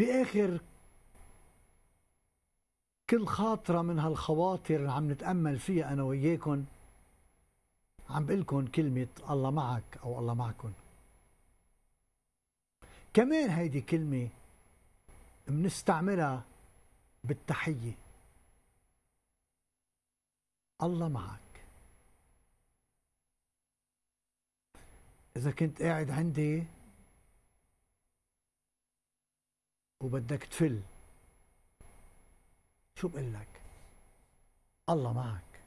باخر كل خاطرة من هالخواطر اللي عم نتأمل فيها أنا وإياكم عم لكم كلمة الله معك أو الله معكم كمان هيدي كلمة منستعملها بالتحية الله معك إذا كنت قاعد عندي وبدك تفل شو بقول لك الله معك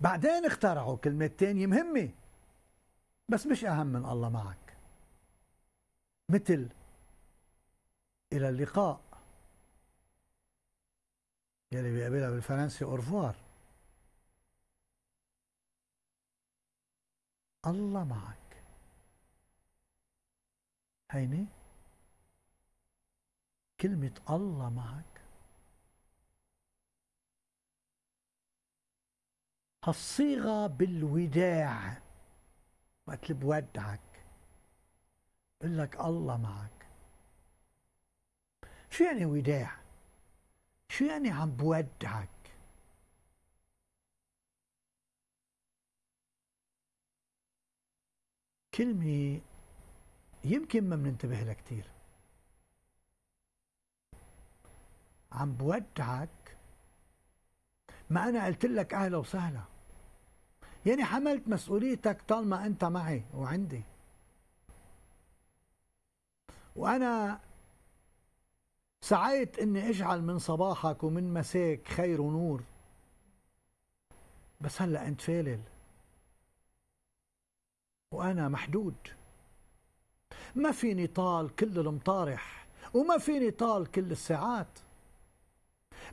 بعدين اخترعوا كلمة تانية مهمة بس مش أهم من الله معك مثل إلى اللقاء يلي بيقابلها بالفرنسي أورفوار الله معك هيني كلمة الله معك هالصيغة بالوداع وقت اللي بودعك بقول لك الله معك شو يعني وداع؟ شو يعني عم بودعك؟ كلمة يمكن ما بننتبه لها كثير عم بودعك ما أنا قلت لك أهلا وسهلا يعني حملت مسؤوليتك طالما أنت معي وعندي وأنا سعيت أني أجعل من صباحك ومن مساك خير ونور بس هلأ أنت فالل وأنا محدود ما فيني طال كل المطارح وما فيني طال كل الساعات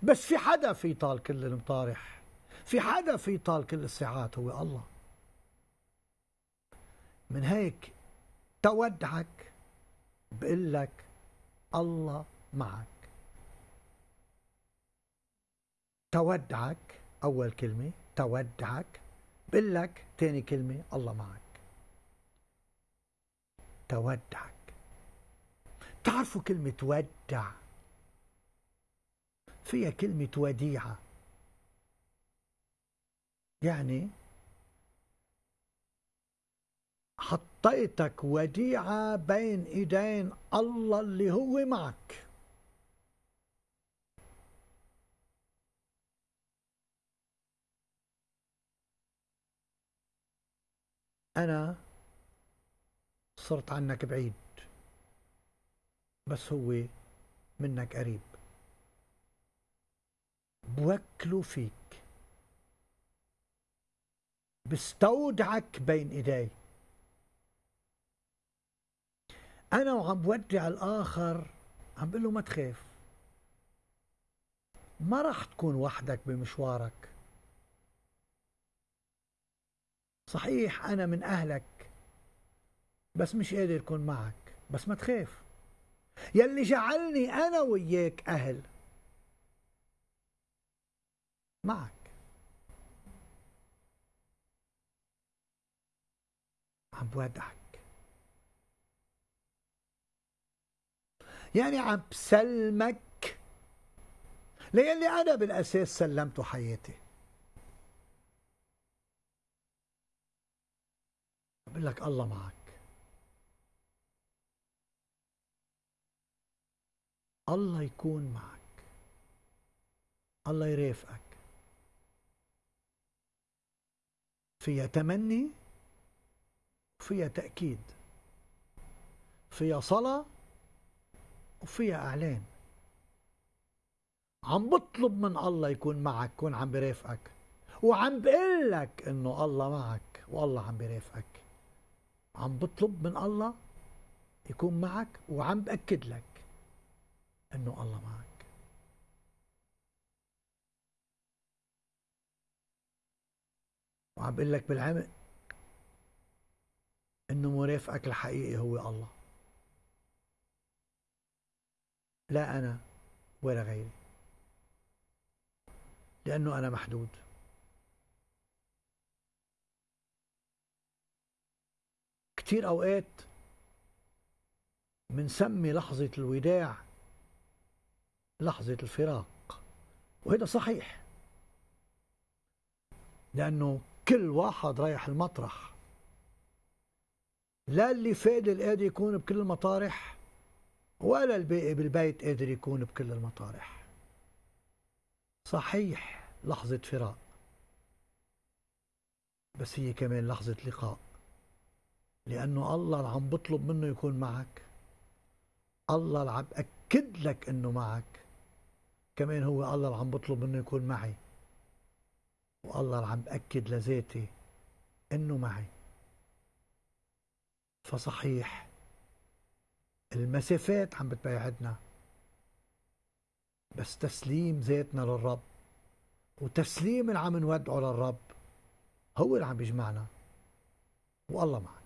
بس في حدا في طال كل المطارح في حدا في طال كل الساعات هو الله من هيك تودعك بقول لك الله معك تودعك أول كلمة تودعك بقول لك ثاني كلمة الله معك تودعك تعرفوا كلمة تودع فيها كلمة وديعة يعني حطيتك وديعة بين إيدين الله اللي هو معك أنا صرت عنك بعيد بس هو منك قريب بوكله فيك بستودعك بين ايدي انا وعم بودع الاخر عم بقول له ما تخاف ما راح تكون وحدك بمشوارك صحيح انا من اهلك بس مش قادر اكون معك بس ما تخاف يلي جعلني انا وياك اهل معك عم بودعك يعني عم بسلمك ليلي أنا بالأساس سلمت حياتي بقول لك الله معك الله يكون معك الله يرافقك فيها تمني وفيها تأكيد فيها صلاة وفيها أعلان عم بطلب من الله يكون معك يكون عم برافقك وعم بقول لك انه الله معك والله عم برافقك عم بطلب من الله يكون معك وعم بأكد لك انه الله معك وعم بقول لك بالعمق انه مرافقك الحقيقي هو الله لا انا ولا غيري لانه انا محدود كتير اوقات منسمي لحظة الوداع لحظة الفراق وهذا صحيح لأنه كل واحد رايح المطرح لا اللي فاد قادر يكون بكل المطارح ولا الباقي بالبيت قادر يكون بكل المطارح صحيح لحظة فراق بس هي كمان لحظة لقاء لأنه الله اللي عم بطلب منه يكون معك الله اللي عم بأكد لك أنه معك كمان هو الله اللي عم بطلب منه يكون معي والله عم بأكد لذاتي إنه معي فصحيح المسافات عم بتبعدنا بس تسليم ذاتنا للرب وتسليم اللي عم نودعه للرب هو اللي عم بيجمعنا والله معنا